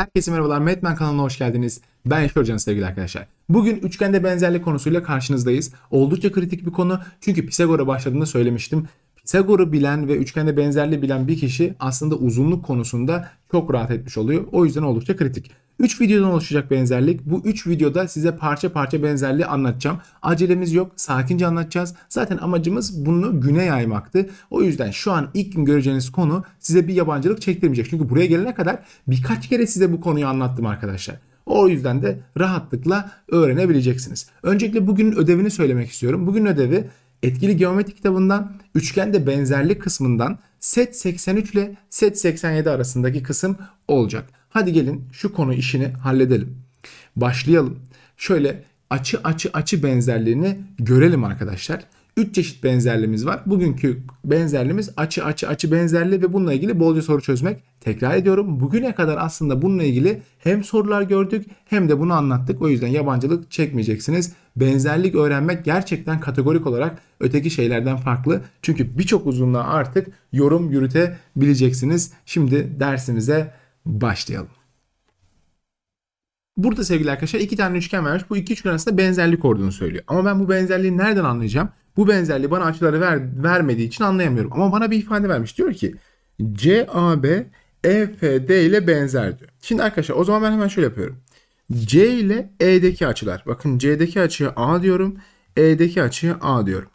Herkese merhabalar. Madman kanalına hoş geldiniz. Ben Eşi Hocam sevgili arkadaşlar. Bugün üçgende benzerlik konusuyla karşınızdayız. Oldukça kritik bir konu. Çünkü Pisagor'a başladığında söylemiştim. Pisagor'u bilen ve üçgende benzerliği bilen bir kişi aslında uzunluk konusunda çok rahat etmiş oluyor. O yüzden oldukça kritik. 3 videodan oluşacak benzerlik. Bu 3 videoda size parça parça benzerliği anlatacağım. Acelemiz yok. Sakince anlatacağız. Zaten amacımız bunu güne yaymaktı. O yüzden şu an ilk gün göreceğiniz konu size bir yabancılık çektirmeyecek. Çünkü buraya gelene kadar birkaç kere size bu konuyu anlattım arkadaşlar. O yüzden de rahatlıkla öğrenebileceksiniz. Öncelikle bugünün ödevini söylemek istiyorum. Bugünün ödevi etkili geometri kitabından üçgende benzerlik kısmından set 83 ile set 87 arasındaki kısım olacak. Hadi gelin şu konu işini halledelim. Başlayalım. Şöyle açı açı açı benzerliğini görelim arkadaşlar. 3 çeşit benzerliğimiz var. Bugünkü benzerliğimiz açı açı açı benzerliği ve bununla ilgili bolca soru çözmek. Tekrar ediyorum. Bugüne kadar aslında bununla ilgili hem sorular gördük hem de bunu anlattık. O yüzden yabancılık çekmeyeceksiniz. Benzerlik öğrenmek gerçekten kategorik olarak öteki şeylerden farklı. Çünkü birçok uzunluğa artık yorum yürütebileceksiniz. Şimdi dersimize başlayalım. Burada sevgili arkadaşlar iki tane üçgen vermiş. Bu iki üçgen arasında benzerlik olduğunu söylüyor. Ama ben bu benzerliği nereden anlayacağım? Bu benzerliği bana açıları ver, vermediği için anlayamıyorum. Ama bana bir ifade vermiş. Diyor ki CAB EFD ile benzer diyor. Şimdi arkadaşlar o zaman ben hemen şöyle yapıyorum. C ile E'deki açılar. Bakın C'deki açıya A diyorum. E'deki açıya A diyorum.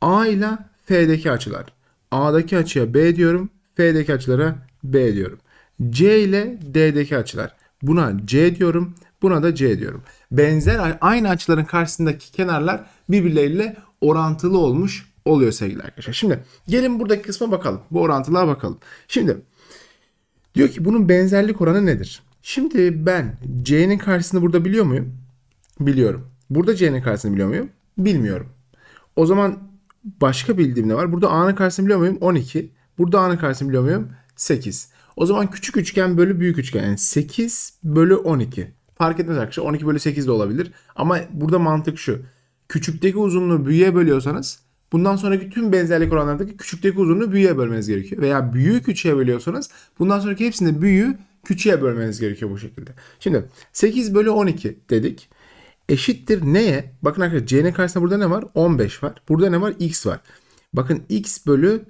A ile F'deki açılar. A'daki açıya B diyorum. F'deki açılara B diyorum. C ile D'deki açılar. Buna C diyorum. Buna da C diyorum. Benzer aynı açıların karşısındaki kenarlar birbirleriyle orantılı olmuş oluyor sevgili arkadaşlar. Şimdi gelin buradaki kısma bakalım. Bu orantılığa bakalım. Şimdi diyor ki bunun benzerlik oranı nedir? Şimdi ben C'nin karşısını burada biliyor muyum? Biliyorum. Burada C'nin karşısını biliyor muyum? Bilmiyorum. O zaman başka bildiğim ne var? Burada A'nın karşısını biliyor muyum? 12. Burada A'nın karşısını biliyor muyum? 8. O zaman küçük üçgen bölü büyük üçgen yani 8 bölü 12. Fark etmez arkadaşlar 12 bölü 8 de olabilir. Ama burada mantık şu. Küçükteki uzunluğu büyüğe bölüyorsanız bundan sonraki tüm benzerlik oranlarındaki küçükteki uzunluğu büyüğe bölmeniz gerekiyor. Veya büyüğü küçüğe bölüyorsanız bundan sonraki hepsini büyüğü küçüğe bölmeniz gerekiyor bu şekilde. Şimdi 8 bölü 12 dedik. Eşittir neye? Bakın arkadaşlar c'nin karşısında burada ne var? 15 var. Burada ne var? x var. Bakın x bölü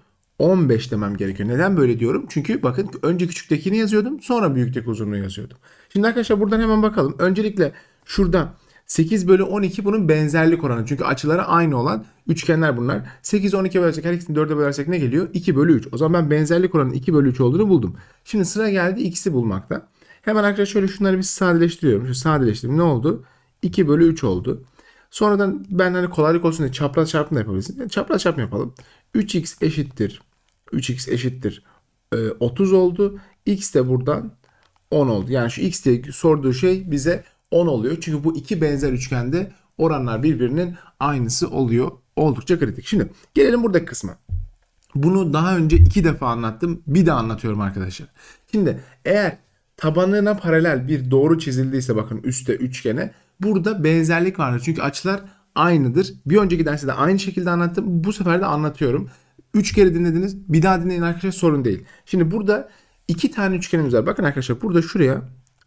15 demem gerekiyor. Neden böyle diyorum? Çünkü bakın önce küçüktekini yazıyordum. Sonra büyükteki uzunluğu yazıyordum. Şimdi arkadaşlar buradan hemen bakalım. Öncelikle şurada 8 bölü 12 bunun benzerlik oranı. Çünkü açıları aynı olan üçgenler bunlar. 8 12 bölersek her ikisini 4'e bölersek ne geliyor? 2 bölü 3. O zaman ben benzerlik oranının 2 bölü 3 olduğunu buldum. Şimdi sıra geldi ikisi bulmakta. Hemen arkadaşlar şöyle şunları bir sadeleştiriyorum. Şu sadeleştirdim. Ne oldu? 2 bölü 3 oldu. Sonradan ben hani kolaylık olsun diye çapraz çarpım da yapabilirsin. Yani çapraz çarpım yapalım. 3x eşittir 3x eşittir 30 e, oldu. X de buradan 10 oldu. Yani şu x diye sorduğu şey bize 10 oluyor. Çünkü bu iki benzer üçgende oranlar birbirinin aynısı oluyor. Oldukça kritik. Şimdi gelelim buradaki kısma. Bunu daha önce iki defa anlattım. Bir daha anlatıyorum arkadaşlar. Şimdi eğer tabanına paralel bir doğru çizildiyse bakın üstte üçgene burada benzerlik vardır. Çünkü açılar aynıdır. Bir önceki derste de aynı şekilde anlattım. Bu sefer de anlatıyorum. 3 kere dinlediniz. Bir daha dinleyin arkadaşlar sorun değil. Şimdi burada iki tane üçgenimiz var. Bakın arkadaşlar burada şuraya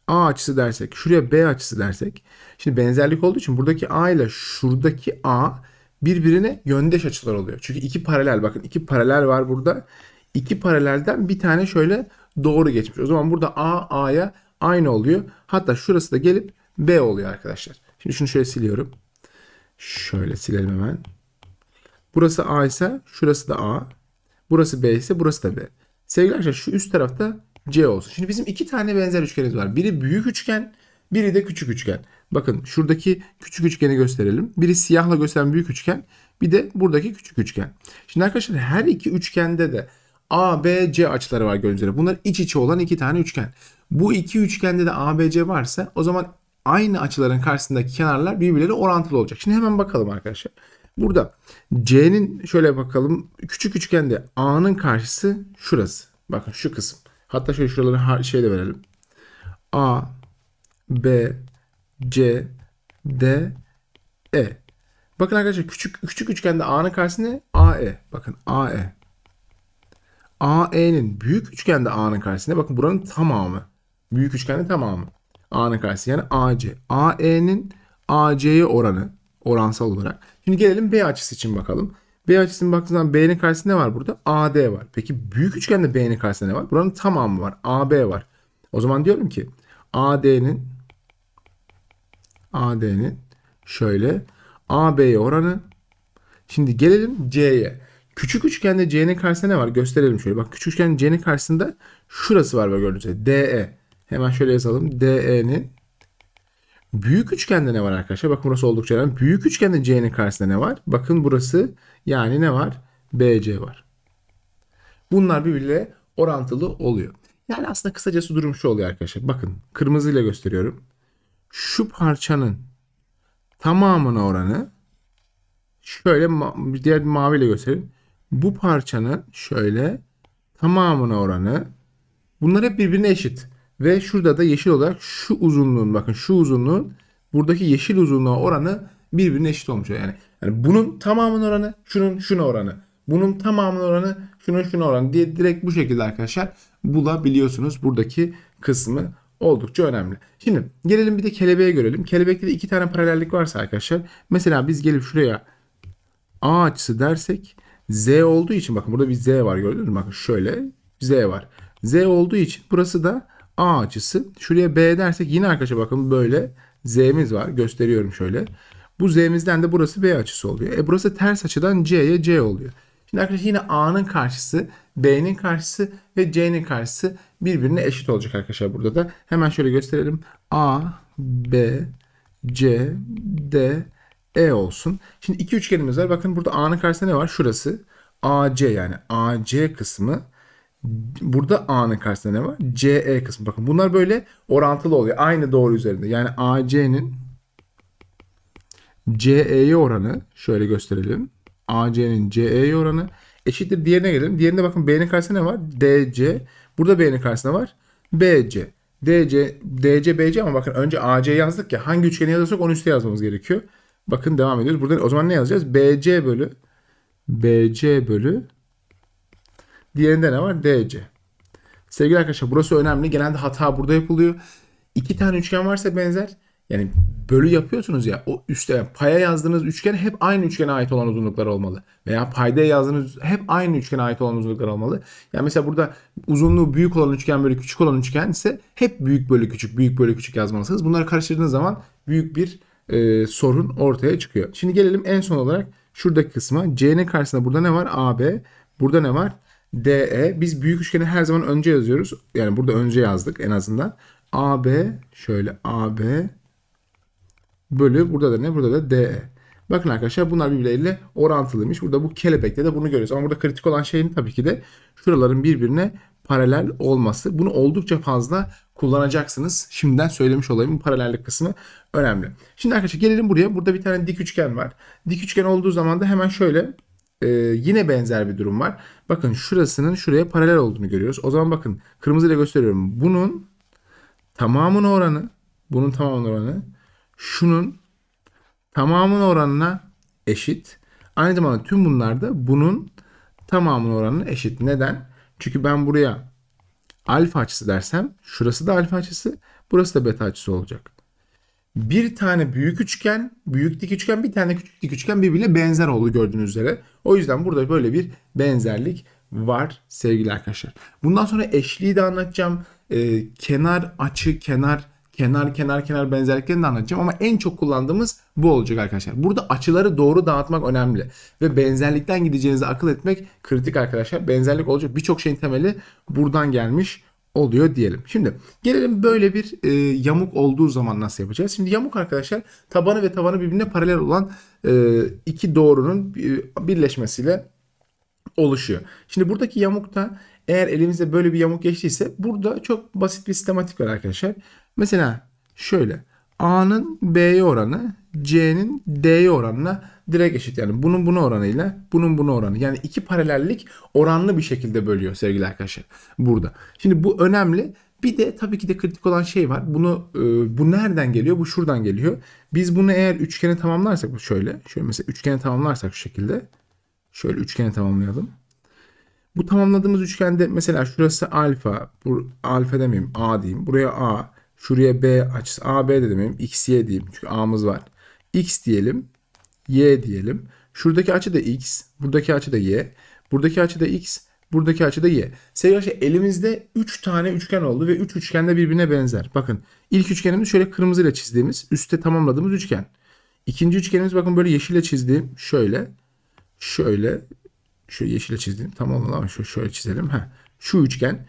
A açısı dersek, şuraya B açısı dersek. Şimdi benzerlik olduğu için buradaki A ile şuradaki A birbirine yöndeş açılar oluyor. Çünkü iki paralel bakın iki paralel var burada. İki paralelden bir tane şöyle doğru geçmiş. O zaman burada A A'ya aynı oluyor. Hatta şurası da gelip B oluyor arkadaşlar. Şimdi şunu şöyle siliyorum. Şöyle silelim hemen. Burası A ise şurası da A. Burası B ise burası da B. Sevgili arkadaşlar şu üst tarafta C olsun. Şimdi bizim iki tane benzer üçgenimiz var. Biri büyük üçgen, biri de küçük üçgen. Bakın şuradaki küçük üçgeni gösterelim. Biri siyahla gösteren büyük üçgen, bir de buradaki küçük üçgen. Şimdi arkadaşlar her iki üçgende de A, B, C açıları var gördüğünüz üzere. Bunlar iç içe olan iki tane üçgen. Bu iki üçgende de A, B, C varsa o zaman aynı açıların karşısındaki kenarlar birbirleri orantılı olacak. Şimdi hemen bakalım arkadaşlar. Burada C'nin şöyle bakalım küçük üçgende A'nın karşısı şurası. Bakın şu kısım. Hatta şöyle şuraları şeyle verelim. A, B, C, D, E. Bakın arkadaşlar küçük küçük üçgende A'nın karşısı ne? AE. Bakın AE. AE'nin büyük üçgende A'nın karşısı ne? Bakın buranın tamamı. Büyük üçgende tamamı. A'nın karşısı yani AC. AE'nin AC'ye oranı Oransal olarak. Şimdi gelelim B açısı için bakalım. B açısına baktığınız B'nin karşısında ne var burada? AD var. Peki büyük üçgende B'nin karşısında ne var? Buranın tamamı var. AB var. O zaman diyorum ki AD'nin AD'nin şöyle AB'ye oranı. Şimdi gelelim C'ye. Küçük üçgende C'nin karşısında ne var? Gösterelim şöyle. Bak küçük üçgende C'nin karşısında şurası var böyle gördüğünüz gibi. DE. Hemen şöyle yazalım. DE'nin Büyük üçgende ne var arkadaşlar? Bakın burası oldukça önemli. Büyük üçgende C'nin karşısında ne var? Bakın burası yani ne var? BC var. Bunlar birbiriyle orantılı oluyor. Yani aslında kısacası durum şu oluyor arkadaşlar. Bakın kırmızıyla gösteriyorum. Şu parçanın tamamına oranı şöyle diğer bir maviyle göstereyim. Bu parçanın şöyle tamamına oranı bunlar hep birbirine eşit. Ve şurada da yeşil olarak şu uzunluğun bakın şu uzunluğun buradaki yeşil uzunluğa oranı birbirine eşit olmuş. Yani, yani bunun tamamının oranı şunun şuna oranı. Bunun tamamının oranı şunun şuna oranı diye direkt bu şekilde arkadaşlar bulabiliyorsunuz. Buradaki kısmı oldukça önemli. Şimdi gelelim bir de kelebeğe görelim. Kelebekte de iki tane paralellik varsa arkadaşlar. Mesela biz gelip şuraya A açısı dersek Z olduğu için bakın burada bir Z var gördünüz mü? Bakın şöyle Z var. Z olduğu için burası da A açısı. Şuraya B dersek yine arkadaşlar bakın böyle Z'miz var. Gösteriyorum şöyle. Bu Z'mizden de burası B açısı oluyor. E burası ters açıdan C'ye C oluyor. Şimdi arkadaşlar yine A'nın karşısı, B'nin karşısı ve C'nin karşısı birbirine eşit olacak arkadaşlar burada da. Hemen şöyle gösterelim. A, B, C, D, E olsun. Şimdi iki üçgenimiz var. Bakın burada A'nın karşısında ne var? Şurası. AC yani AC kısmı Burada A'nın karşısında ne var? CE kısmı. Bakın bunlar böyle orantılı oluyor. Aynı doğru üzerinde. Yani AC'nin CE'ye oranı şöyle gösterelim. AC'nin CE'ye oranı eşittir diğerine gelelim. Diğerinde bakın B'nin karşısında ne var? DC. Burada B'nin karşısında var. BC. DC, DC, BC ama bakın önce AC yazdık ya. Hangi üçgeni yazıyorsak onu üstte yazmamız gerekiyor. Bakın devam ediyoruz. burada o zaman ne yazacağız? BC bölü BC bölü Diğerinde ne var? DC. Sevgili arkadaşlar burası önemli. Genelde hata burada yapılıyor. İki tane üçgen varsa benzer. Yani bölü yapıyorsunuz ya o üstte paya yazdığınız üçgen hep aynı üçgene ait olan uzunluklar olmalı. Veya payda yazdığınız hep aynı üçgene ait olan uzunluklar olmalı. Yani mesela burada uzunluğu büyük olan üçgen bölü küçük olan üçgen ise hep büyük bölü küçük büyük bölü küçük yazmalısınız. Bunları karıştırdığınız zaman büyük bir e, sorun ortaya çıkıyor. Şimdi gelelim en son olarak şuradaki kısma. C'nin karşısında burada ne var? AB. Burada ne var? DE. Biz büyük üçgeni her zaman önce yazıyoruz. Yani burada önce yazdık en azından. AB şöyle AB bölü burada da ne? Burada da DE. Bakın arkadaşlar bunlar birbirleriyle orantılıymış. Burada bu kelebekte de bunu görüyoruz. Ama burada kritik olan şeyin tabii ki de şuraların birbirine paralel olması. Bunu oldukça fazla kullanacaksınız. Şimdiden söylemiş olayım. Bu paralellik kısmı önemli. Şimdi arkadaşlar gelelim buraya. Burada bir tane dik üçgen var. Dik üçgen olduğu zaman da hemen şöyle ee, yine benzer bir durum var. Bakın şurasının şuraya paralel olduğunu görüyoruz. O zaman bakın kırmızıyla gösteriyorum. Bunun tamamının oranı, bunun tamamının oranı şunun tamamının oranına eşit. Aynı zamanda tüm bunlar da bunun tamamının oranına eşit. Neden? Çünkü ben buraya alfa açısı dersem şurası da alfa açısı, burası da beta açısı olacak bir tane büyük üçgen, büyük dik üçgen, bir tane küçük dik üçgen birbirine benzer oldu gördüğünüz üzere. O yüzden burada böyle bir benzerlik var sevgili arkadaşlar. Bundan sonra eşliği de anlatacağım. Ee, kenar açı, kenar kenar kenar kenar benzerliklerini de anlatacağım ama en çok kullandığımız bu olacak arkadaşlar. Burada açıları doğru dağıtmak önemli ve benzerlikten gideceğinizi akıl etmek kritik arkadaşlar. Benzerlik olacak birçok şeyin temeli buradan gelmiş oluyor diyelim. Şimdi gelelim böyle bir e, yamuk olduğu zaman nasıl yapacağız? Şimdi yamuk arkadaşlar tabanı ve tabanı birbirine paralel olan e, iki doğrunun e, birleşmesiyle oluşuyor. Şimdi buradaki yamukta eğer elimizde böyle bir yamuk geçtiyse burada çok basit bir sistematik var arkadaşlar. Mesela şöyle A'nın B'ye oranı C'nin D'ye oranına direkt eşit. Yani bunun bunu oranıyla bunun bunu oranı. Yani iki paralellik oranlı bir şekilde bölüyor sevgili arkadaşlar burada. Şimdi bu önemli. Bir de tabii ki de kritik olan şey var. Bunu e, bu nereden geliyor? Bu şuradan geliyor. Biz bunu eğer üçgeni tamamlarsak şöyle. Şöyle mesela üçgeni tamamlarsak şu şekilde. Şöyle üçgeni tamamlayalım. Bu tamamladığımız üçgende mesela şurası alfa. Bu alfa demeyeyim A diyeyim. Buraya A. Şuraya B açısı AB de demeyeyim. y diyeyim. Çünkü A'mız var. X diyelim. Y diyelim. Şuradaki açı da X. Buradaki açı da Y. Buradaki açı da X. Buradaki açı da Y. Sevgili arkadaşlar elimizde 3 tane üçgen oldu ve 3 üçgen de birbirine benzer. Bakın ilk üçgenimiz şöyle kırmızıyla çizdiğimiz üstte tamamladığımız üçgen. İkinci üçgenimiz bakın böyle yeşille çizdiğim şöyle. Şöyle. şöyle yeşille çizdiğim tamam olmadı ama şöyle çizelim. Heh. Şu üçgen.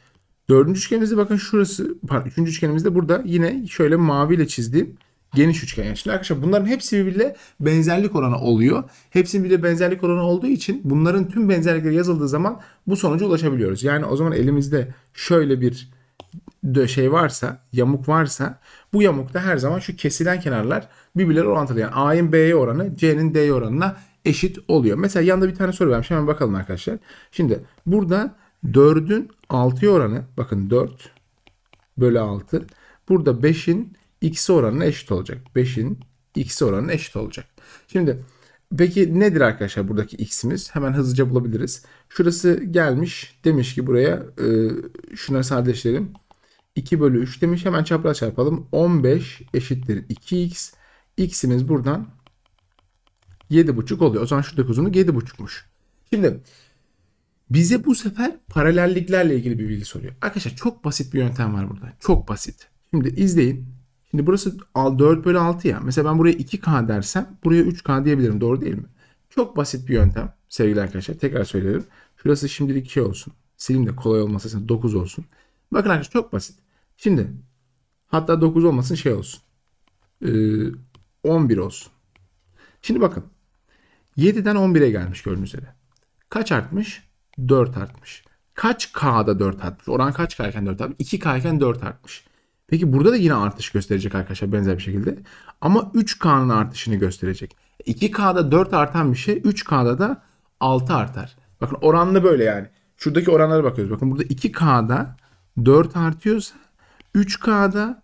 Dördüncü üçgenimizde bakın şurası, pardon, üçüncü üçgenimizde burada yine şöyle maviyle çizdiğim geniş üçgen. Yani şimdi arkadaşlar bunların hepsi birbiriyle benzerlik oranı oluyor. Hepsinin bir de benzerlik oranı olduğu için bunların tüm benzerlikleri yazıldığı zaman bu sonuca ulaşabiliyoruz. Yani o zaman elimizde şöyle bir şey varsa, yamuk varsa bu yamukta her zaman şu kesilen kenarlar birbirleri orantılı. Yani A'nın B'ye oranı, C'nin D'ye oranına eşit oluyor. Mesela yanında bir tane soru vermiş. Hemen bakalım arkadaşlar. Şimdi burada 4'ün 6'ya oranı bakın 4 bölü 6. Burada 5'in x'e oranına eşit olacak. 5'in x'e oranına eşit olacak. Şimdi peki nedir arkadaşlar buradaki x'imiz? Hemen hızlıca bulabiliriz. Şurası gelmiş demiş ki buraya e, şuna sadeleştirelim. 2 bölü 3 demiş. Hemen çapraz çarpalım. 15 eşittir 2x. X'imiz buradan 7,5 oluyor. O zaman şu 9'unu 7,5'muş. Şimdi bize bu sefer paralelliklerle ilgili bir bilgi soruyor. Arkadaşlar çok basit bir yöntem var burada. Çok basit. Şimdi izleyin. Şimdi burası 4 bölü 6 ya. Mesela ben buraya 2K dersem buraya 3K diyebilirim. Doğru değil mi? Çok basit bir yöntem sevgili arkadaşlar. Tekrar söylerim. Şurası şimdilik 2 olsun. Silim de kolay olmasın. 9 olsun. Bakın arkadaşlar çok basit. Şimdi hatta 9 olmasın şey olsun. Ee, 11 olsun. Şimdi bakın. 7'den 11'e gelmiş gördüğünüz üzere. Kaç artmış? 4 artmış. Kaç K'da 4 artmış? Oran kaç K iken 4 artmış? 2 K iken 4 artmış. Peki burada da yine artış gösterecek arkadaşlar benzer bir şekilde. Ama 3K'nın artışını gösterecek. 2K'da 4 artan bir şey 3K'da da 6 artar. Bakın oranlı böyle yani. Şuradaki oranlara bakıyoruz. Bakın burada 2K'da 4 artıyorsa 3K'da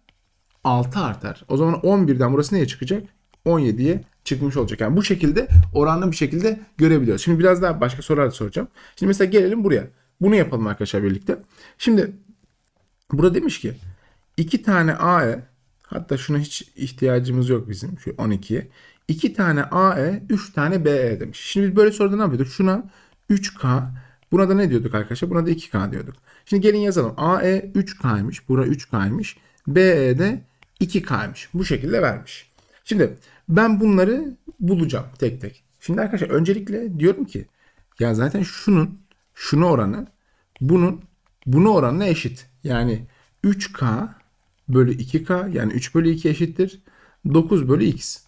6 artar. O zaman 11'den burası neye çıkacak? 17'ye çıkmış olacak. Yani bu şekilde oranlı bir şekilde görebiliyoruz. Şimdi biraz daha başka sorular soracağım. Şimdi mesela gelelim buraya. Bunu yapalım arkadaşlar birlikte. Şimdi burada demiş ki iki tane AE hatta şuna hiç ihtiyacımız yok bizim şu 12'ye. 2 tane AE, 3 tane BE demiş. Şimdi biz böyle soruda ne yapıyorduk? Şuna 3K, buna da ne diyorduk arkadaşlar? Buna da 2K diyorduk. Şimdi gelin yazalım. AE 3K'ymış, bura 3K'ymış. BE de 2K'ymış. Bu şekilde vermiş. Şimdi ben bunları bulacağım tek tek. Şimdi arkadaşlar öncelikle diyorum ki ya zaten şunun şunu oranı bunun bunu oranına eşit. Yani 3K bölü 2K yani 3 bölü 2 eşittir. 9 bölü X.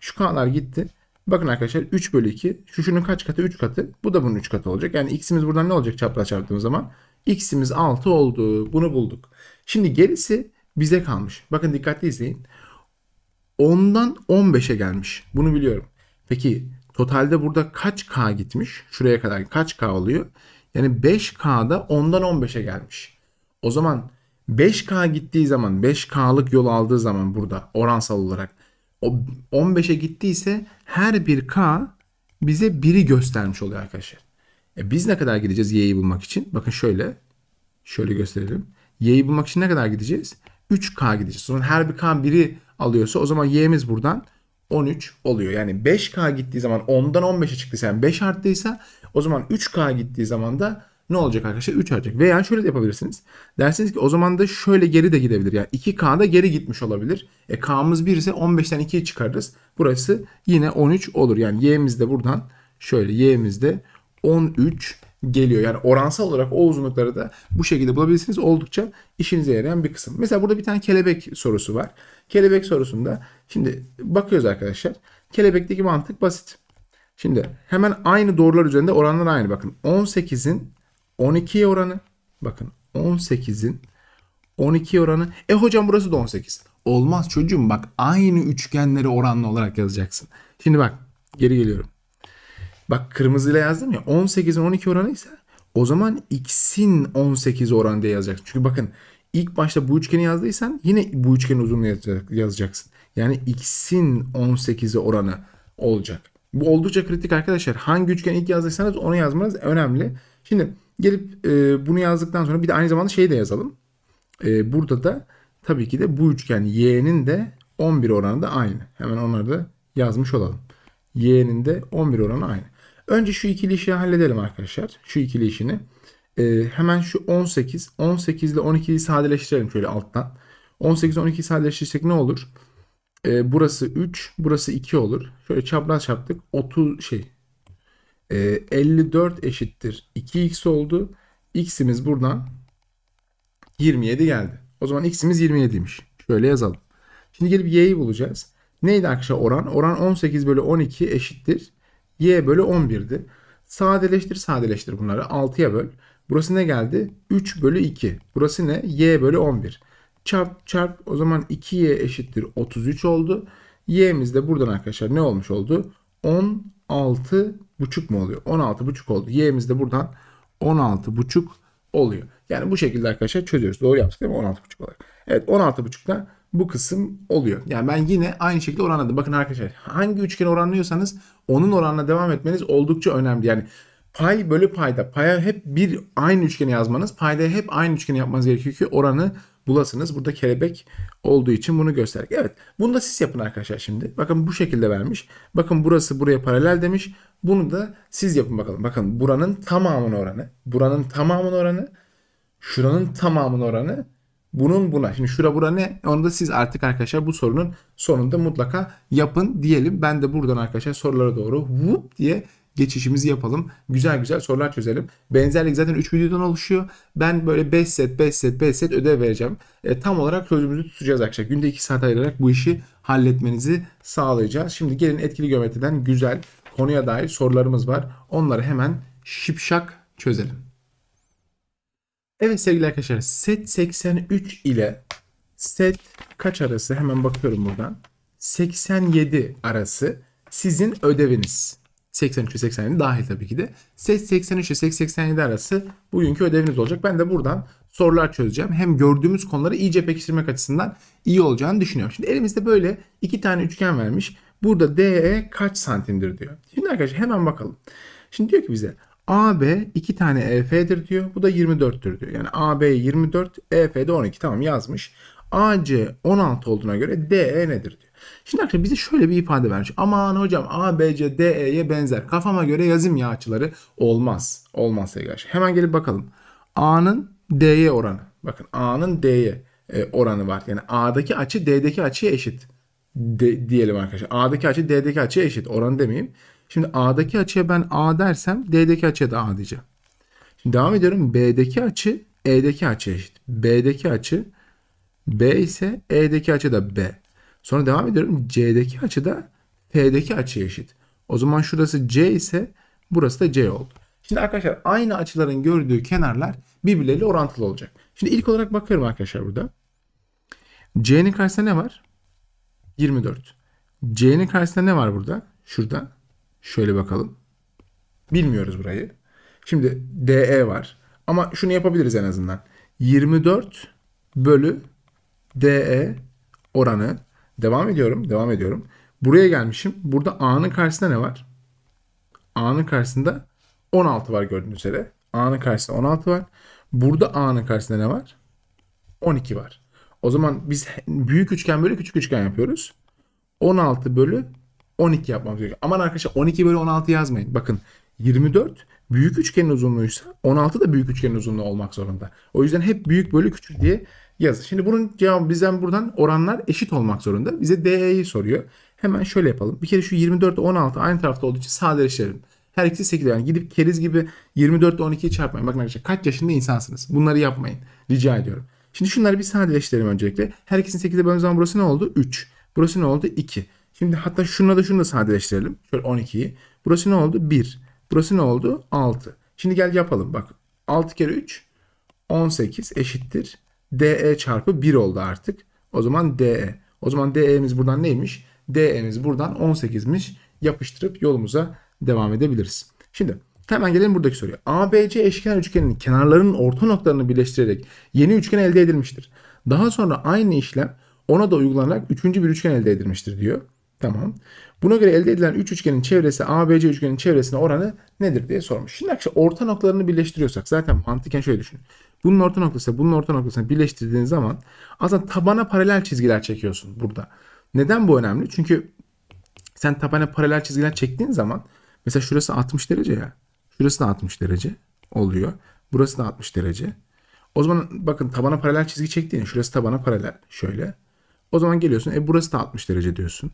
Şu K'lar gitti. Bakın arkadaşlar 3 bölü 2. Şu şunun kaç katı? 3 katı. Bu da bunun 3 katı olacak. Yani x'imiz buradan ne olacak çapraz çarptığımız zaman? x'imiz 6 oldu. Bunu bulduk. Şimdi gerisi bize kalmış. Bakın dikkatli izleyin. 10'dan 15'e gelmiş. Bunu biliyorum. Peki totalde burada kaç K gitmiş? Şuraya kadar kaç K oluyor? Yani 5K'da 10'dan 15'e gelmiş. O zaman 5K gittiği zaman 5K'lık yol aldığı zaman burada oransal olarak o 15'e gittiyse her bir K bize 1'i göstermiş oluyor arkadaşlar. E biz ne kadar gideceğiz y'yi bulmak için? Bakın şöyle. Şöyle gösterelim. Y'yi bulmak için ne kadar gideceğiz? 3K gideceğiz. Sonra her bir K biri alıyorsa o zaman y'miz buradan 13 oluyor. Yani 5K gittiği zaman 10'dan 15'e çıktıysa yani 5 arttıysa o zaman 3K gittiği zaman da ne olacak arkadaşlar? 3 artacak. Veya şöyle de yapabilirsiniz. Dersiniz ki o zaman da şöyle geri de gidebilir. Yani 2K da geri gitmiş olabilir. E K'mız 1 ise 15'ten 2'yi çıkarırız. Burası yine 13 olur. Yani Y'miz de buradan şöyle Y'miz de 13 geliyor. Yani oransal olarak o uzunlukları da bu şekilde bulabilirsiniz. Oldukça işinize yarayan bir kısım. Mesela burada bir tane kelebek sorusu var. Kelebek sorusunda şimdi bakıyoruz arkadaşlar. Kelebekteki mantık basit. Şimdi hemen aynı doğrular üzerinde oranlar aynı. Bakın 18'in 12'ye oranı. Bakın 18'in 12 oranı. E hocam burası da 18. Olmaz çocuğum bak aynı üçgenleri oranlı olarak yazacaksın. Şimdi bak geri geliyorum. Bak kırmızıyla yazdım ya 18'in 12 oranı ise o zaman x'in 18 oranı diye yazacaksın. Çünkü bakın ilk başta bu üçgeni yazdıysan yine bu üçgenin uzunluğu yazacaksın. Yani x'in 18'i oranı olacak. Bu oldukça kritik arkadaşlar. Hangi üçgeni ilk yazdıysanız onu yazmanız önemli. Şimdi gelip e, bunu yazdıktan sonra bir de aynı zamanda şeyi de yazalım. E, burada da tabii ki de bu üçgen y'nin de 11 oranı da aynı. Hemen onları da yazmış olalım. Y'nin de 11 oranı aynı. Önce şu ikili işi halledelim arkadaşlar. Şu ikili işini. E, hemen şu 18. 18 ile 12'yi sadeleştirelim şöyle alttan. 18 12 sadeleştirsek ne olur? E, burası 3, burası 2 olur. Şöyle çapraz çarptık, 30 şey e, 54 eşittir 2x oldu. X'imiz buradan 27 geldi. O zaman x'imiz 27'ymiş. Şöyle yazalım. Şimdi gelip y'yi bulacağız. Neydi arkadaşlar oran? Oran 18 bölü 12 eşittir y bölü 11'di. Sadeleştir sadeleştir bunları 6'ya böl. Burası ne geldi? 3 bölü 2. Burası ne? y bölü 11. Çarp çarp o zaman 2y eşittir 33 oldu. y'miz de buradan arkadaşlar ne olmuş oldu? 16 buçuk mu oluyor? 16 buçuk oldu. Y'miz de buradan 16 buçuk oluyor. Yani bu şekilde arkadaşlar çözüyoruz. Doğru yaptık değil mi? 16 buçuk olarak. Evet 16 buçukta bu kısım oluyor. Yani ben yine aynı şekilde oranladım. Bakın arkadaşlar hangi üçgeni oranlıyorsanız onun oranına devam etmeniz oldukça önemli. Yani pay bölü payda paya hep bir aynı üçgeni yazmanız payda hep aynı üçgeni yapmanız gerekiyor ki oranı bulasınız. Burada kelebek olduğu için bunu gösterdik. Evet bunu da siz yapın arkadaşlar şimdi. Bakın bu şekilde vermiş. Bakın burası buraya paralel demiş. Bunu da siz yapın bakalım. Bakın buranın tamamının oranı. Buranın tamamının oranı. Şuranın tamamının oranı. Bunun buna. Şimdi şura bura ne? Onu da siz artık arkadaşlar bu sorunun sonunda mutlaka yapın diyelim. Ben de buradan arkadaşlar sorulara doğru vup diye geçişimizi yapalım. Güzel güzel sorular çözelim. Benzerlik zaten 3 videodan oluşuyor. Ben böyle 5 set 5 set 5 set ödev vereceğim. E, tam olarak çözümümüzü tutacağız arkadaşlar. Günde 2 saat ayırarak bu işi halletmenizi sağlayacağız. Şimdi gelin etkili geometriden güzel konuya dair sorularımız var. Onları hemen şipşak çözelim. Evet sevgili arkadaşlar set 83 ile set kaç arası hemen bakıyorum buradan. 87 arası sizin ödeviniz. 83 ve 87 dahil tabii ki de. Set 83 ile 87 arası bugünkü ödeviniz olacak. Ben de buradan sorular çözeceğim. Hem gördüğümüz konuları iyice pekiştirmek açısından iyi olacağını düşünüyorum. Şimdi elimizde böyle iki tane üçgen vermiş. Burada DE kaç santimdir diyor. Şimdi arkadaşlar hemen bakalım. Şimdi diyor ki bize AB 2 tane EF'dir diyor. Bu da 24'tür diyor. Yani AB 24, EF de 12 tamam yazmış. AC 16 olduğuna göre DE nedir diyor. Şimdi arkadaşlar bize şöyle bir ifade vermiş. Aman hocam ABC DE'ye benzer. Kafama göre yazım ya açıları olmaz. Olmaz sevgili Hemen gelip bakalım. A'nın D'ye oranı. Bakın A'nın D'ye e, oranı var. Yani A'daki açı D'deki açıya eşit. De, diyelim arkadaşlar. A'daki açı D'deki açıya eşit. Oranı demeyeyim. Şimdi A'daki açıya ben A dersem D'deki açıya da A diyeceğim. Şimdi devam ediyorum. B'deki açı E'deki açıya eşit. B'deki açı B ise E'deki açı da B. Sonra devam ediyorum. C'deki açı da F'deki açıya eşit. O zaman şurası C ise burası da C oldu. Şimdi arkadaşlar aynı açıların gördüğü kenarlar birbirleriyle orantılı olacak. Şimdi ilk olarak bakıyorum arkadaşlar burada. C'nin karşısında ne var? 24. C'nin karşısında ne var burada? Şurada. Şöyle bakalım. Bilmiyoruz burayı. Şimdi DE var. Ama şunu yapabiliriz en azından. 24 bölü DE oranı. Devam ediyorum. Devam ediyorum. Buraya gelmişim. Burada A'nın karşısında ne var? A'nın karşısında 16 var gördüğünüz üzere. A'nın karşısında 16 var. Burada A'nın karşısında ne var? 12 var. O zaman biz büyük üçgen bölü küçük üçgen yapıyoruz. 16 bölü 12 yapmamız gerekiyor. Aman arkadaşlar 12 bölü 16 yazmayın. Bakın 24 büyük üçgenin uzunluğuysa 16 da büyük üçgenin uzunluğu olmak zorunda. O yüzden hep büyük bölü küçük diye yaz. Şimdi bunun cevabı bizden buradan oranlar eşit olmak zorunda. Bize DE'yi soruyor. Hemen şöyle yapalım. Bir kere şu 24 ile 16 aynı tarafta olduğu için sadeleştirelim. Her ikisi 8 yani gidip keriz gibi 24 ile 12'yi çarpmayın. Bakın arkadaşlar kaç yaşında insansınız. Bunları yapmayın. Rica ediyorum. Şimdi şunları bir sadeleştirelim öncelikle. Her ikisini 8'e bölüm zaman burası ne oldu? 3. Burası ne oldu? 2. Şimdi hatta şununla da şunu da sadeleştirelim. Şöyle 12'yi. Burası ne oldu? 1. Burası ne oldu? 6. Şimdi gel yapalım. Bak 6 kere 3 18 eşittir. DE çarpı 1 oldu artık. O zaman DE. O zaman DE'miz buradan neymiş? DE'miz buradan 18'miş. Yapıştırıp yolumuza devam edebiliriz. Şimdi hemen gelelim buradaki soruya. ABC eşkenar üçgenin kenarlarının orta noktalarını birleştirerek yeni üçgen elde edilmiştir. Daha sonra aynı işlem ona da uygulanarak üçüncü bir üçgen elde edilmiştir diyor. Tamam. Buna göre elde edilen 3 üç üçgenin çevresi ABC üçgenin çevresine oranı nedir diye sormuş. Şimdi arkadaşlar orta noktalarını birleştiriyorsak zaten mantıken şöyle düşün. Bunun orta noktası bunun orta noktasını birleştirdiğiniz zaman aslında tabana paralel çizgiler çekiyorsun burada. Neden bu önemli? Çünkü sen tabana paralel çizgiler çektiğin zaman mesela şurası 60 derece ya. Şurası da 60 derece oluyor. Burası da 60 derece. O zaman bakın tabana paralel çizgi çektiğin şurası tabana paralel şöyle. O zaman geliyorsun e burası da 60 derece diyorsun.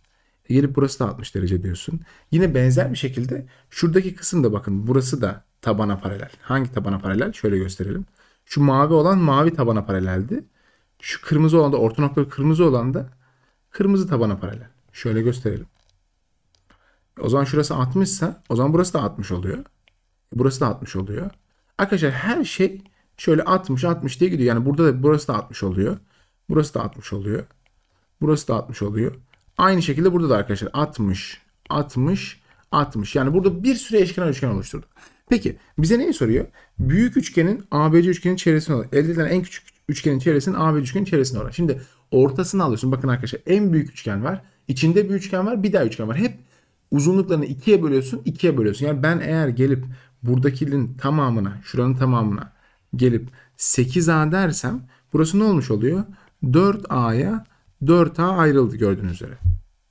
Gelip burası da 60 derece diyorsun. Yine benzer bir şekilde şuradaki kısım da bakın burası da tabana paralel. Hangi tabana paralel? Şöyle gösterelim. Şu mavi olan mavi tabana paraleldi. Şu kırmızı olan da orta noktalı kırmızı olan da kırmızı tabana paralel. Şöyle gösterelim. E, o zaman şurası 60 ise o zaman burası da 60 oluyor. E, burası da 60 oluyor. Arkadaşlar her şey şöyle 60 60 diye gidiyor. Yani burada da burası da 60 oluyor. Burası da 60 oluyor. Burası da 60 oluyor. Aynı şekilde burada da arkadaşlar 60, 60, 60. Yani burada bir sürü eşkenar üçgen oluşturdu. Peki bize neyi soruyor? Büyük üçgenin ABC üçgenin çevresine olan, Elde edilen en küçük üçgenin çevresinin ABC üçgenin çevresine olan. Şimdi ortasını alıyorsun. Bakın arkadaşlar en büyük üçgen var. İçinde bir üçgen var. Bir daha üçgen var. Hep uzunluklarını ikiye bölüyorsun. ikiye bölüyorsun. Yani ben eğer gelip buradakinin tamamına, şuranın tamamına gelip 8A dersem burası ne olmuş oluyor? 4A'ya 4A ayrıldı gördüğünüz üzere.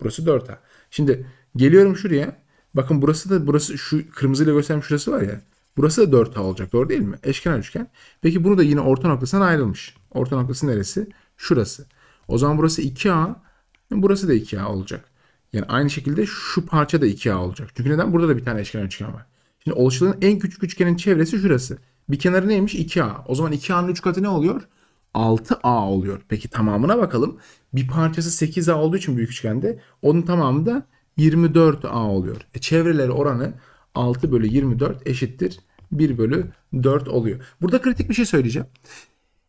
Burası 4A. Şimdi geliyorum şuraya. Bakın burası da burası şu kırmızıyla göstermiş şurası var ya. Burası da 4A olacak doğru değil mi? Eşkenar üçgen. Peki bunu da yine orta noktasından ayrılmış. Orta noktası neresi? Şurası. O zaman burası 2A. Burası da 2A olacak. Yani aynı şekilde şu parça da 2A olacak. Çünkü neden? Burada da bir tane eşkenar üçgen var. Şimdi oluşturulan en küçük üçgenin çevresi şurası. Bir kenarı neymiş? 2A. O zaman 2A'nın 3 katı ne oluyor? 6A oluyor. Peki tamamına bakalım. Bir parçası 8A olduğu için büyük üçgende onun tamamı da 24A oluyor. E, çevreleri oranı 6 bölü 24 eşittir 1 bölü 4 oluyor. Burada kritik bir şey söyleyeceğim.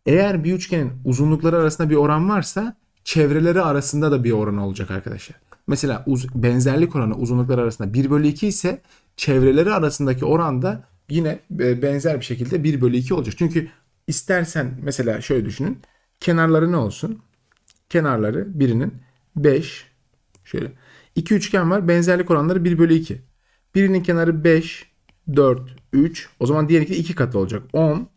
Eğer bir üçgenin uzunlukları arasında bir oran varsa çevreleri arasında da bir oran olacak arkadaşlar. Mesela benzerlik oranı uzunluklar arasında 1 bölü 2 ise çevreleri arasındaki oran da yine e, benzer bir şekilde 1 bölü 2 olacak. Çünkü İstersen mesela şöyle düşünün. Kenarları ne olsun? Kenarları birinin 5 şöyle. İki üçgen var. Benzerlik oranları 1 bölü 2. Birinin kenarı 5, 4, 3. O zaman diğer iki de 2 katı olacak. 10,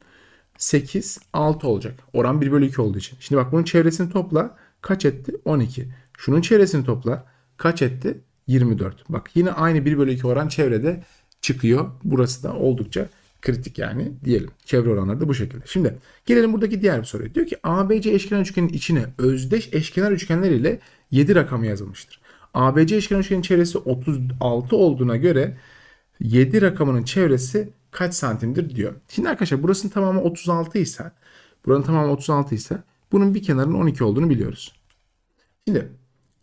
8, 6 olacak. Oran 1 bölü 2 olduğu için. Şimdi bak bunun çevresini topla. Kaç etti? 12. Şunun çevresini topla. Kaç etti? 24. Bak yine aynı 1 bölü 2 oran çevrede çıkıyor. Burası da oldukça Kritik yani diyelim. Çevre oranları da bu şekilde. Şimdi gelelim buradaki diğer bir soruya. Diyor ki ABC eşkenar üçgenin içine özdeş eşkenar üçgenler ile 7 rakamı yazılmıştır. ABC eşkenar üçgenin çevresi 36 olduğuna göre 7 rakamının çevresi kaç santimdir diyor. Şimdi arkadaşlar burasının tamamı 36 ise buranın tamamı 36 ise bunun bir kenarının 12 olduğunu biliyoruz. Şimdi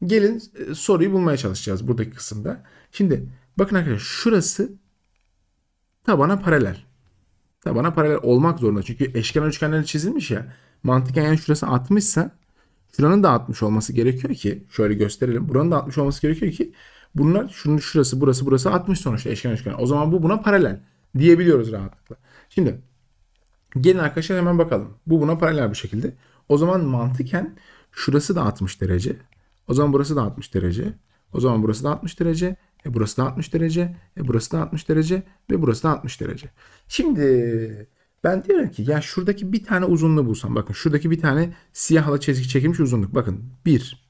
gelin e, soruyu bulmaya çalışacağız buradaki kısımda. Şimdi bakın arkadaşlar şurası tabana paralel tabana paralel olmak zorunda. Çünkü eşkenar üçgenler çizilmiş ya. Mantıken yani şurası 60 ise şuranın da 60 olması gerekiyor ki şöyle gösterelim. Buranın da 60 olması gerekiyor ki bunlar şunun şurası burası burası 60 sonuçta eşkenar üçgen. O zaman bu buna paralel diyebiliyoruz rahatlıkla. Şimdi gelin arkadaşlar hemen bakalım. Bu buna paralel bu şekilde. O zaman mantıken şurası da 60 derece. O zaman burası da 60 derece. O zaman burası da 60 derece. E burası da 60 derece. E burası da 60 derece. Ve burası da 60 derece. Şimdi ben diyorum ki ya şuradaki bir tane uzunluğu bulsam. Bakın şuradaki bir tane siyahla çizgi çekilmiş uzunluk. Bakın 1,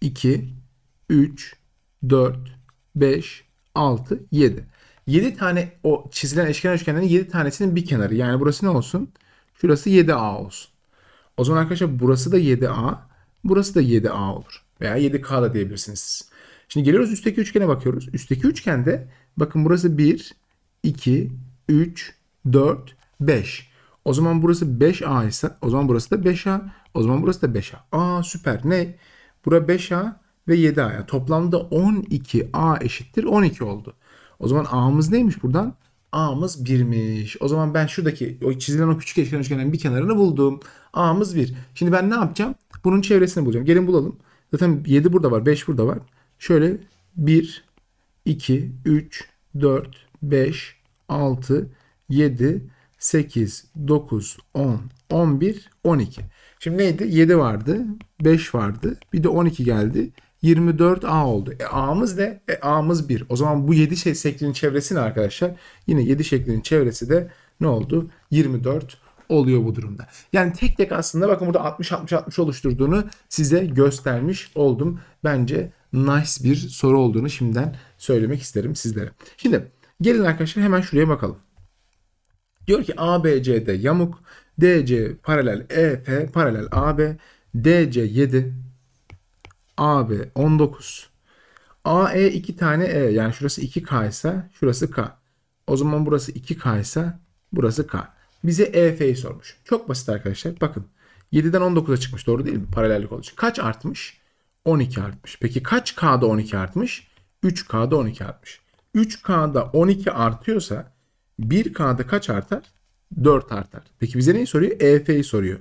2, 3, 4, 5, 6, 7. 7 tane o çizilen eşkenar üçgenlerin 7 tanesinin bir kenarı. Yani burası ne olsun? Şurası 7A olsun. O zaman arkadaşlar burası da 7A, burası da 7A olur. Veya 7K da diyebilirsiniz siz. Şimdi geliyoruz üstteki üçgene bakıyoruz. Üstteki üçgende bakın burası 1, 2, 3, 4, 5. O zaman burası 5A ise o zaman burası da 5A. O zaman burası da 5A. Aa süper. Ne? Bura 5A ve 7A. Yani toplamda 12A eşittir 12 oldu. O zaman A'mız neymiş buradan? A'mız 1'miş. O zaman ben şuradaki o çizilen o küçük eşkenar üçgenin bir kenarını buldum. A'mız 1. Şimdi ben ne yapacağım? Bunun çevresini bulacağım. Gelin bulalım. Zaten 7 burada var, 5 burada var. Şöyle 1, 2, 3, 4, 5, 6, 7, 8, 9, 10, 11, 12. Şimdi neydi? 7 vardı, 5 vardı, bir de 12 geldi. 24A oldu. E, A'mız ne? E, A'mız 1. O zaman bu 7 şey, şeklinin çevresi ne arkadaşlar? Yine 7 şeklinin çevresi de ne oldu? 24 oluyor bu durumda. Yani tek tek aslında bakın burada 60-60-60 oluşturduğunu size göstermiş oldum. Bence nice bir soru olduğunu şimdiden söylemek isterim sizlere. Şimdi gelin arkadaşlar hemen şuraya bakalım. Diyor ki ABCD yamuk, DC paralel EF paralel AB, DC 7, AB 19. AE 2 tane E yani şurası 2K ise şurası K. O zaman burası 2K ise burası K. Bize EF'yi sormuş. Çok basit arkadaşlar. Bakın 7'den 19'a çıkmış doğru değil mi? Paralellik olacak. Kaç artmış? 12 artmış. Peki kaç K'da 12 artmış? 3K'da 12 artmış. 3K'da 12 artıyorsa 1K'da kaç artar? 4 artar. Peki bize neyi soruyor? EF'yi soruyor.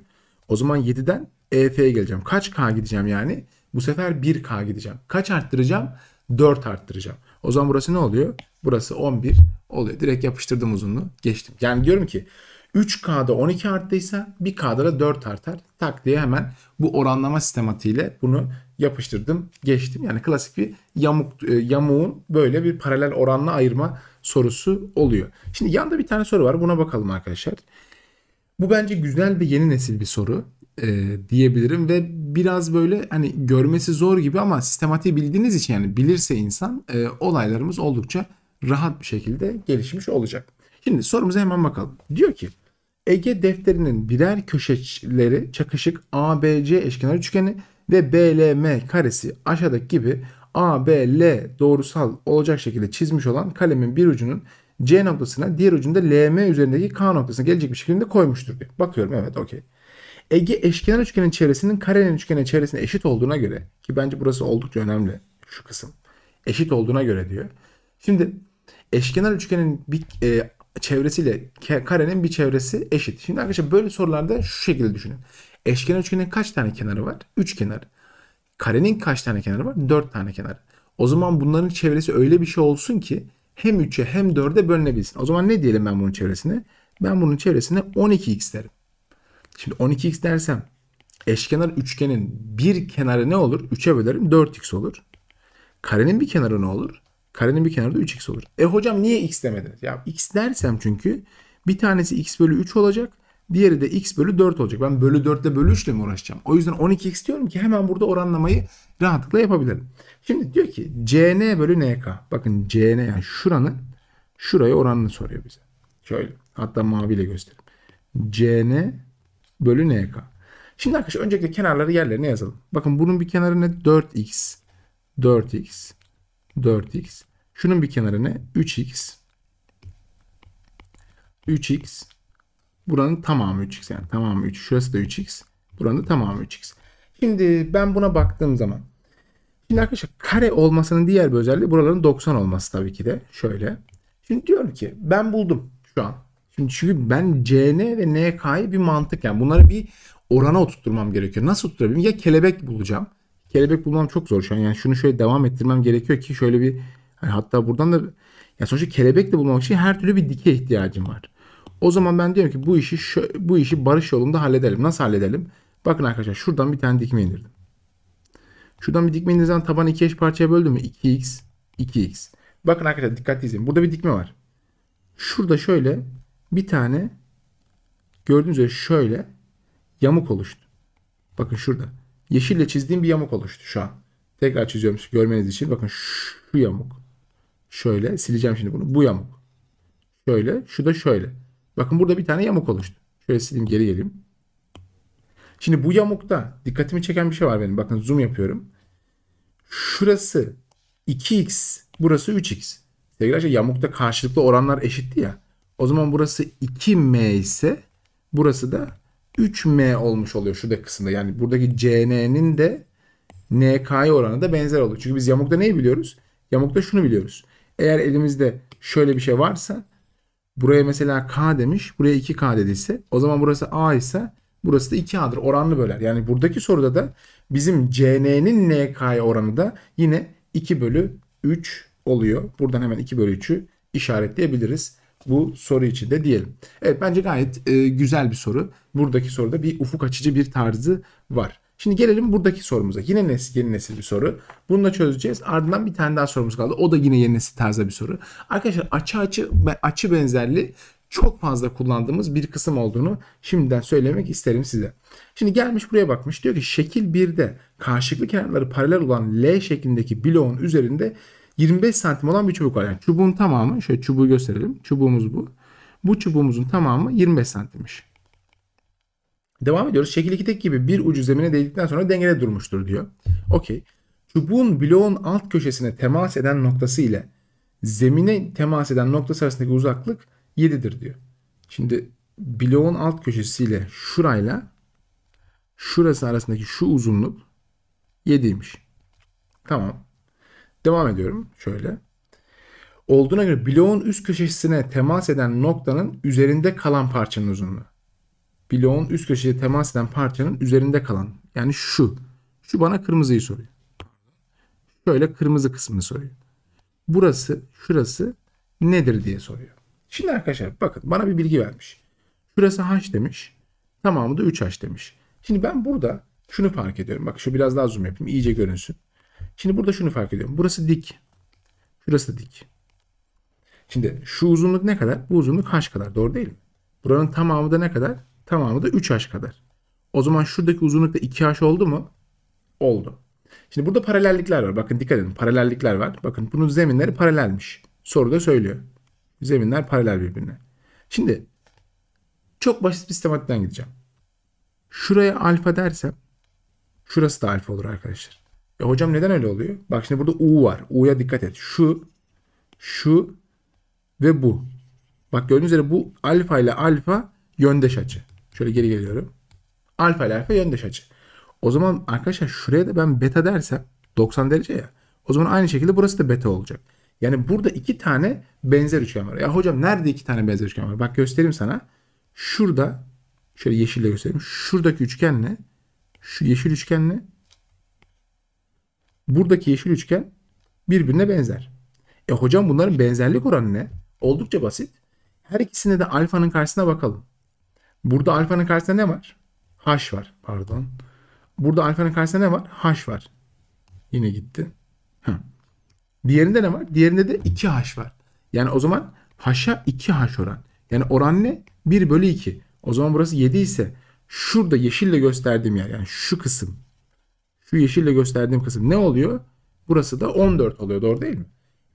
O zaman 7'den EF'ye geleceğim. Kaç K gideceğim yani? Bu sefer 1K gideceğim. Kaç arttıracağım? 4 arttıracağım. O zaman burası ne oluyor? Burası 11 oluyor. Direkt yapıştırdım uzunluğu. Geçtim. Yani diyorum ki 3K'da 12 arttıysa 1K'da da 4 artar. Tak diye hemen bu oranlama sistematiğiyle bunu yapıştırdım, geçtim. Yani klasik bir yamuk e, yamuğun böyle bir paralel oranla ayırma sorusu oluyor. Şimdi yanda bir tane soru var. Buna bakalım arkadaşlar. Bu bence güzel bir yeni nesil bir soru e, diyebilirim ve biraz böyle hani görmesi zor gibi ama sistematiği bildiğiniz için yani bilirse insan e, olaylarımız oldukça rahat bir şekilde gelişmiş olacak. Şimdi sorumuza hemen bakalım. Diyor ki Ege defterinin birer köşeleri çakışık ABC eşkenar üçgeni ve BLM karesi aşağıdaki gibi ABL doğrusal olacak şekilde çizmiş olan kalemin bir ucunun C noktasına diğer ucunda LM üzerindeki K noktasına gelecek bir şekilde koymuştur diyor. Bakıyorum evet okey. Ege eşkenar üçgenin çevresinin karenin üçgenin çevresine eşit olduğuna göre ki bence burası oldukça önemli şu kısım. Eşit olduğuna göre diyor. Şimdi eşkenar üçgenin bir e, çevresiyle karenin bir çevresi eşit. Şimdi arkadaşlar böyle sorularda şu şekilde düşünün. Eşkenar üçgenin kaç tane kenarı var? 3 kenarı. Karenin kaç tane kenarı var? 4 tane kenarı. O zaman bunların çevresi öyle bir şey olsun ki hem 3'e hem 4'e bölünebilsin. O zaman ne diyelim ben bunun çevresine? Ben bunun çevresine 12x derim. Şimdi 12x dersem eşkenar üçgenin bir kenarı ne olur? 3'e bölerim 4x olur. Karenin bir kenarı ne olur? Karenin bir kenarı da 3x olur. E hocam niye x demediniz? Ya x dersem çünkü bir tanesi x bölü 3 olacak. Diğeri de x bölü 4 olacak. Ben bölü 4 ile bölü 3 ile mi uğraşacağım? O yüzden 12x diyorum ki hemen burada oranlamayı rahatlıkla yapabilirim. Şimdi diyor ki cn bölü nk. Bakın cn yani şuranın şuraya oranını soruyor bize. Şöyle hatta maviyle göstereyim. cn bölü nk. Şimdi arkadaşlar öncelikle kenarları yerlerine yazalım. Bakın bunun bir kenarı ne? 4x. 4x. 4x. Şunun bir kenarı ne? 3x. 3x. Buranın tamamı 3x yani tamamı 3. Şurası da 3x. Buranın tamamı 3x. Şimdi ben buna baktığım zaman. Şimdi arkadaşlar kare olmasının diğer bir özelliği buraların 90 olması tabii ki de. Şöyle. Şimdi diyorum ki ben buldum şu an. Şimdi çünkü ben CN ve NK'yı bir mantık yani bunları bir orana oturtturmam gerekiyor. Nasıl oturtabilirim? Ya kelebek bulacağım. Kelebek bulmam çok zor şu an. Yani şunu şöyle devam ettirmem gerekiyor ki şöyle bir yani hatta buradan da yani sonuçta kelebek de bulmak için her türlü bir dike ihtiyacım var. O zaman ben diyorum ki bu işi şu, bu işi barış yolunda halledelim. Nasıl halledelim? Bakın arkadaşlar şuradan bir tane dikme indirdim. Şuradan bir dikme indirirsen taban iki eş parçaya böldüm mü? 2x, 2x. Bakın arkadaşlar dikkatli izleyin. Burada bir dikme var. Şurada şöyle bir tane gördüğünüz üzere şöyle yamuk oluştu. Bakın şurada. Yeşille çizdiğim bir yamuk oluştu şu an. Tekrar çiziyorum görmeniz için. Bakın şu yamuk. Şöyle sileceğim şimdi bunu. Bu yamuk. Şöyle. Şu da şöyle. Bakın burada bir tane yamuk oluştu. Şöyle sileyim geri geleyim. Şimdi bu yamukta dikkatimi çeken bir şey var benim. Bakın zoom yapıyorum. Şurası 2x, burası 3x. Sevgili arkadaşlar yamukta karşılıklı oranlar eşitti ya. O zaman burası 2m ise burası da 3m olmuş oluyor şurada kısımda. Yani buradaki cn'nin de nk'ye oranı da benzer oluyor. Çünkü biz yamukta neyi biliyoruz? Yamukta şunu biliyoruz. Eğer elimizde şöyle bir şey varsa Buraya mesela K demiş. Buraya 2K dediyse o zaman burası A ise burası da 2A'dır. Oranlı böler. Yani buradaki soruda da bizim CN'nin NK'ya oranı da yine 2 bölü 3 oluyor. Buradan hemen 2 bölü 3'ü işaretleyebiliriz. Bu soru için de diyelim. Evet bence gayet e, güzel bir soru. Buradaki soruda bir ufuk açıcı bir tarzı var. Şimdi gelelim buradaki sorumuza. Yine nesil, yeni nesil bir soru. Bunu da çözeceğiz. Ardından bir tane daha sorumuz kaldı. O da yine yeni nesil tarzda bir soru. Arkadaşlar açı açı açı benzerliği çok fazla kullandığımız bir kısım olduğunu şimdiden söylemek isterim size. Şimdi gelmiş buraya bakmış. Diyor ki şekil 1'de karşılıklı kenarları paralel olan L şeklindeki bloğun üzerinde 25 santim olan bir çubuk var. Yani çubuğun tamamı şöyle çubuğu gösterelim. Çubuğumuz bu. Bu çubuğumuzun tamamı 25 santimmiş. Devam ediyoruz. Şekil 2'deki gibi bir ucu zemine değdikten sonra dengede durmuştur diyor. Okey. Çubuğun bloğun alt köşesine temas eden noktası ile zemine temas eden noktası arasındaki uzaklık 7'dir diyor. Şimdi bloğun alt köşesiyle şurayla şurası arasındaki şu uzunluk 7'ymiş. Tamam. Devam ediyorum şöyle. Olduğuna göre bloğun üst köşesine temas eden noktanın üzerinde kalan parçanın uzunluğu bloğun üst köşeye temas eden parçanın üzerinde kalan. Yani şu. Şu bana kırmızıyı soruyor. Şöyle kırmızı kısmını soruyor. Burası, şurası nedir diye soruyor. Şimdi arkadaşlar bakın bana bir bilgi vermiş. Şurası h demiş. Tamamı da 3h demiş. Şimdi ben burada şunu fark ediyorum. Bak şu biraz daha zoom yapayım. iyice görünsün. Şimdi burada şunu fark ediyorum. Burası dik. Şurası dik. Şimdi şu uzunluk ne kadar? Bu uzunluk h kadar. Doğru değil mi? Buranın tamamı da ne kadar? Tamamı da 3H kadar. O zaman şuradaki uzunluk da 2H oldu mu? Oldu. Şimdi burada paralellikler var. Bakın dikkat edin paralellikler var. Bakın bunun zeminleri paralelmiş. Soru da söylüyor. Zeminler paralel birbirine. Şimdi çok basit bir sistematikten gideceğim. Şuraya alfa dersem şurası da alfa olur arkadaşlar. E hocam neden öyle oluyor? Bak şimdi burada U var. U'ya dikkat et. Şu, şu ve bu. Bak gördüğünüz üzere bu alfa ile alfa yöndeş açı. Şöyle geri geliyorum. Alfa ile alfa yöndeş açı. O zaman arkadaşlar şuraya da ben beta dersem 90 derece ya. O zaman aynı şekilde burası da beta olacak. Yani burada iki tane benzer üçgen var. Ya hocam nerede iki tane benzer üçgen var? Bak göstereyim sana. Şurada şöyle yeşille göstereyim. Şuradaki üçgenle şu yeşil üçgenle buradaki yeşil üçgen birbirine benzer. E hocam bunların benzerlik oranı ne? Oldukça basit. Her ikisinde de alfanın karşısına bakalım. Burada alfanın karşısında ne var? H var pardon. Burada alfanın karşısında ne var? H var. Yine gitti. Hı. Diğerinde ne var? Diğerinde de 2H var. Yani o zaman H'a 2H oran. Yani oran ne? 1 bölü 2. O zaman burası 7 ise şurada yeşille gösterdiğim yer yani şu kısım. Şu yeşille gösterdiğim kısım ne oluyor? Burası da 14 oluyor doğru değil mi?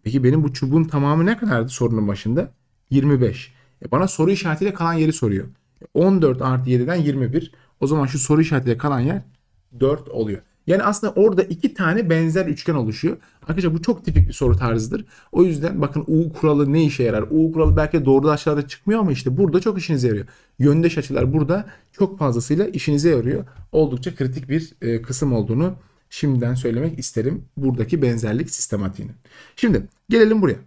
Peki benim bu çubuğun tamamı ne kadardı sorunun başında? 25. E bana soru işaretiyle kalan yeri soruyor. 14 artı 7'den 21. O zaman şu soru işaretiyle kalan yer 4 oluyor. Yani aslında orada iki tane benzer üçgen oluşuyor. Arkadaşlar bu çok tipik bir soru tarzıdır. O yüzden bakın U kuralı ne işe yarar? U kuralı belki doğru doğrudan aşağıda çıkmıyor ama işte burada çok işinize yarıyor. Yöndeş açılar burada çok fazlasıyla işinize yarıyor. Oldukça kritik bir e, kısım olduğunu şimdiden söylemek isterim. Buradaki benzerlik sistematiğini. Şimdi gelelim buraya.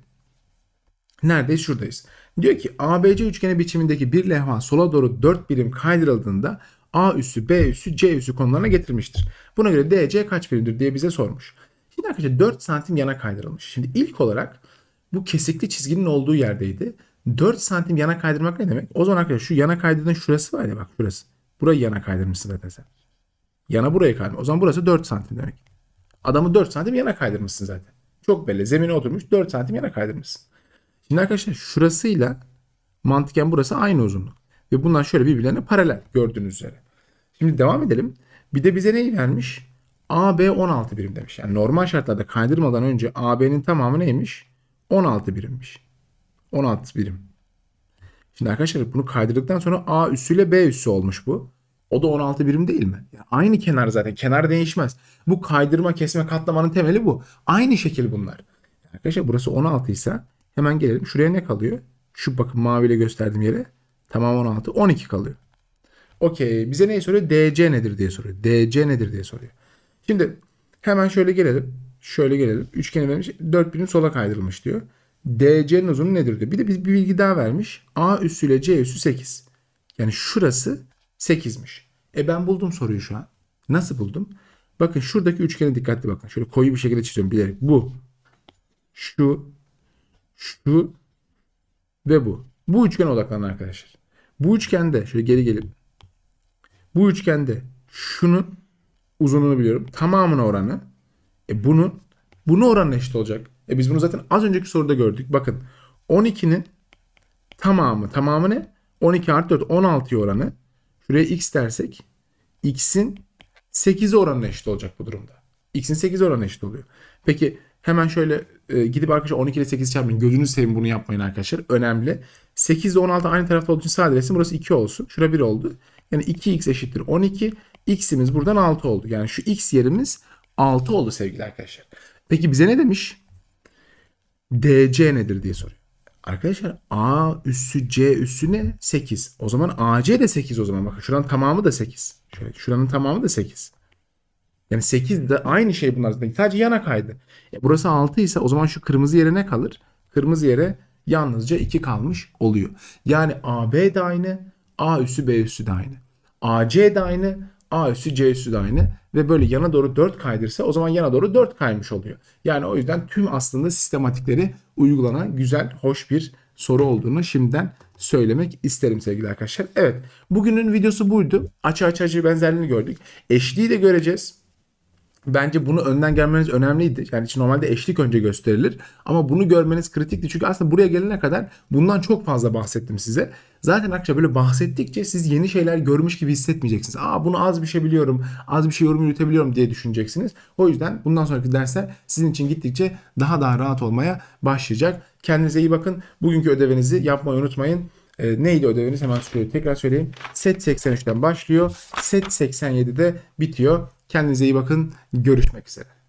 Neredeyiz? Şuradayız. Diyor ki ABC üçgeni biçimindeki bir levha sola doğru 4 birim kaydırıldığında A üssü, B üssü, C üssü konularına getirmiştir. Buna göre DC kaç birimdir diye bize sormuş. Şimdi arkadaşlar 4 santim yana kaydırılmış. Şimdi ilk olarak bu kesikli çizginin olduğu yerdeydi. 4 santim yana kaydırmak ne demek? O zaman arkadaşlar şu yana kaydırdığın şurası var ya bak şurası. Burayı yana kaydırmışsın zaten sen. Yana buraya kaydırmış. O zaman burası 4 santim demek. Adamı 4 santim yana kaydırmışsın zaten. Çok belli. Zemine oturmuş 4 santim yana kaydırmışsın. Şimdi arkadaşlar şurasıyla mantıken burası aynı uzunluk. Ve bunlar şöyle birbirlerine paralel gördüğünüz üzere. Şimdi devam edelim. Bir de bize neyi vermiş? AB 16 birim demiş. Yani normal şartlarda kaydırmadan önce AB'nin tamamı neymiş? 16 birimmiş. 16 birim. Şimdi arkadaşlar bunu kaydırdıktan sonra A üssüyle B üssü olmuş bu. O da 16 birim değil mi? Yani aynı kenar zaten. Kenar değişmez. Bu kaydırma, kesme, katlamanın temeli bu. Aynı şekil bunlar. Arkadaşlar burası 16 ise Hemen gelelim. Şuraya ne kalıyor? Şu bakın maviyle gösterdiğim yere. Tamam 16. 12 kalıyor. Okey. Bize neyi soruyor? DC nedir diye soruyor. DC nedir diye soruyor. Şimdi hemen şöyle gelelim. Şöyle gelelim. Üçgeni vermiş. 4 birim sola kaydırılmış diyor. DC'nin uzunluğu nedir diyor. Bir de bir bilgi daha vermiş. A üssü ile C üssü 8. Yani şurası 8'miş. E ben buldum soruyu şu an. Nasıl buldum? Bakın şuradaki üçgene dikkatli bakın. Şöyle koyu bir şekilde çiziyorum bilerek. Bu. Şu şu ve bu. Bu üçgen odaklanın arkadaşlar. Bu üçgende şöyle geri gelip bu üçgende şunun uzunluğunu biliyorum. tamamının oranı. E bunun bunu oranına eşit olacak. E biz bunu zaten az önceki soruda gördük. Bakın 12'nin tamamı tamamı ne? 12 artı 4 16'ya oranı. Şuraya x dersek x'in 8 oranına eşit olacak bu durumda. x'in 8 oranına eşit oluyor. Peki Hemen şöyle e, gidip arkadaşlar 12 ile 8 çarpmayın. Gözünüzü seveyim bunu yapmayın arkadaşlar. Önemli. 8 ile 16 aynı tarafta olduğu için sadece resim burası 2 olsun. Şura 1 oldu. Yani 2x eşittir 12. X'imiz buradan 6 oldu. Yani şu x yerimiz 6 oldu sevgili arkadaşlar. Peki bize ne demiş? DC nedir diye soruyor. Arkadaşlar A üssü C üssü ne? 8. O zaman AC de 8 o zaman. Bakın şuranın tamamı da 8. Şöyle, şuranın tamamı da 8. Yani 8 hmm. de aynı şey bunlar zaten. Sadece yana kaydı. E burası 6 ise o zaman şu kırmızı yere ne kalır? Kırmızı yere yalnızca 2 kalmış oluyor. Yani AB de aynı, A üssü B üssü de aynı. AC de aynı, A üssü C üssü de aynı. Ve böyle yana doğru 4 kaydırsa o zaman yana doğru 4 kaymış oluyor. Yani o yüzden tüm aslında sistematikleri uygulanan güzel, hoş bir soru olduğunu şimdiden söylemek isterim sevgili arkadaşlar. Evet bugünün videosu buydu. Açı açı açı benzerliğini gördük. Eşliği de göreceğiz. Bence bunu önden görmeniz önemliydi. Yani normalde eşlik önce gösterilir. Ama bunu görmeniz kritikti. Çünkü aslında buraya gelene kadar bundan çok fazla bahsettim size. Zaten akça böyle bahsettikçe siz yeni şeyler görmüş gibi hissetmeyeceksiniz. Aa bunu az bir şey biliyorum, az bir şey yorum yürütebiliyorum diye düşüneceksiniz. O yüzden bundan sonraki dersler sizin için gittikçe daha daha rahat olmaya başlayacak. Kendinize iyi bakın. Bugünkü ödevinizi yapmayı unutmayın. E, neydi ödeviniz hemen şöyle tekrar söyleyeyim. Set 83'ten başlıyor. Set 87'de bitiyor. Kendinize iyi bakın. Görüşmek üzere.